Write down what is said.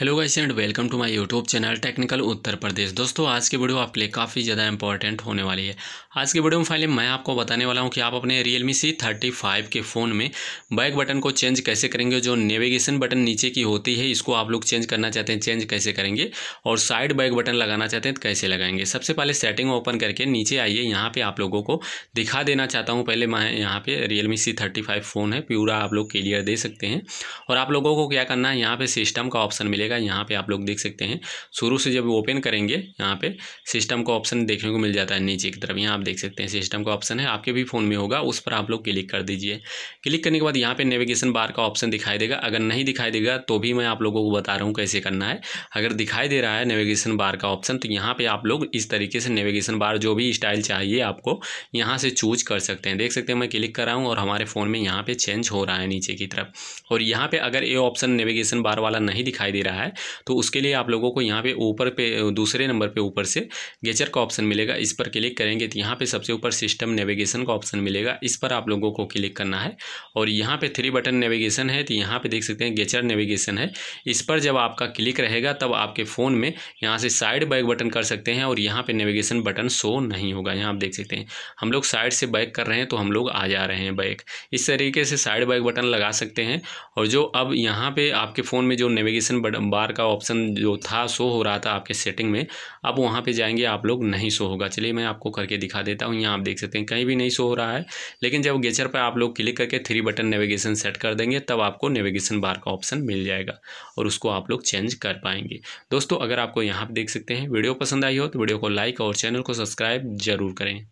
hello guys and welcome to my YouTube channel technical Uttar Pradesh दोस्तों आज की वीडियो आपके लिए काफ़ी ज़्यादा इंपॉर्टेंट होने वाली है आज की वीडियो में फाइल मैं आपको बताने वाला हूं कि आप अपने रियलमी सी थर्टी फाइव के फ़ोन में बैक बटन को चेंज कैसे करेंगे जो नेविगेशन बटन नीचे की होती है इसको आप लोग चेंज करना चाहते हैं चेंज कैसे करेंगे और साइड बैक बटन लगाना चाहते हैं तो कैसे लगाएंगे सबसे पहले सेटिंग ओपन करके नीचे आइए यहाँ पर आप लोगों को दिखा देना चाहता हूँ पहले मैं यहाँ पर रियलमी सी थर्टी फ़ोन है प्यूरा आप लोग क्लियर दे सकते हैं और आप लोगों को क्या करना है यहाँ पर सिस्टम का ऑप्शन मिलेगा मिलेगा यहाँ पे आप लोग देख सकते हैं शुरू से जब ओपन करेंगे यहाँ पे सिस्टम का ऑप्शन देखने को मिल जाता है नीचे की तरफ यहाँ आप देख सकते हैं सिस्टम का ऑप्शन है आपके भी फ़ोन में होगा उस पर आप लोग क्लिक कर दीजिए क्लिक करने के बाद यहाँ पर नेविगेशन बार का ऑप्शन दिखाई देगा अगर नहीं दिखाई देगा तो भी मैं आप लोगों को बता रहा हूँ कैसे करना है अगर दिखाई दे रहा है नेविगेशन बार का ऑप्शन तो यहाँ पर आप लोग इस तरीके से नेविगेशन बार जो भी स्टाइल चाहिए आपको यहाँ से चूज कर सकते हैं देख सकते हैं मैं क्लिक कर रहा हूँ और हमारे फ़ोन में यहाँ पर चेंज हो रहा है नीचे की तरफ और यहाँ पर अगर ये ऑप्शन नेविगेशन बार वाला नहीं दिखाई दे रहा है रहा है तो उसके लिए आप लोगों को यहाँ पे ऊपर पे दूसरे नंबर पे ऊपर से गेचर का ऑप्शन मिलेगा इस पर क्लिक करेंगे तो यहाँ पे सबसे ऊपर सिस्टम नेविगेशन का ऑप्शन मिलेगा इस पर आप लोगों को क्लिक करना है और यहाँ पे थ्री बटन नेविगेशन है तो यहाँ पे देख सकते हैं गेचर नेविगेशन है इस पर जब आपका क्लिक रहेगा तब आपके फ़ोन में यहाँ से साइड बैक बटन कर सकते हैं और यहाँ पर नेविगेशन बटन शो नहीं होगा यहाँ आप देख सकते हैं हम लोग साइड से बैक कर रहे हैं तो हम लोग आ जा रहे हैं बैक इस तरीके से साइड बैक बटन लगा सकते हैं और जो अब यहाँ पर आपके फ़ोन में जो नेविगेशन बार का ऑप्शन जो था शो हो रहा था आपके सेटिंग में अब वहाँ पे जाएंगे आप लोग नहीं शो होगा चलिए मैं आपको करके दिखा देता हूँ यहाँ आप देख सकते हैं कहीं भी नहीं शो हो रहा है लेकिन जब गेचर पर आप लोग क्लिक करके थ्री बटन नेविगेशन सेट कर देंगे तब आपको नेविगेशन बार का ऑप्शन मिल जाएगा और उसको आप लोग चेंज कर पाएंगे दोस्तों अगर आपको यहाँ पर देख सकते हैं वीडियो पसंद आई हो तो वीडियो को लाइक और चैनल को सब्सक्राइब जरूर करें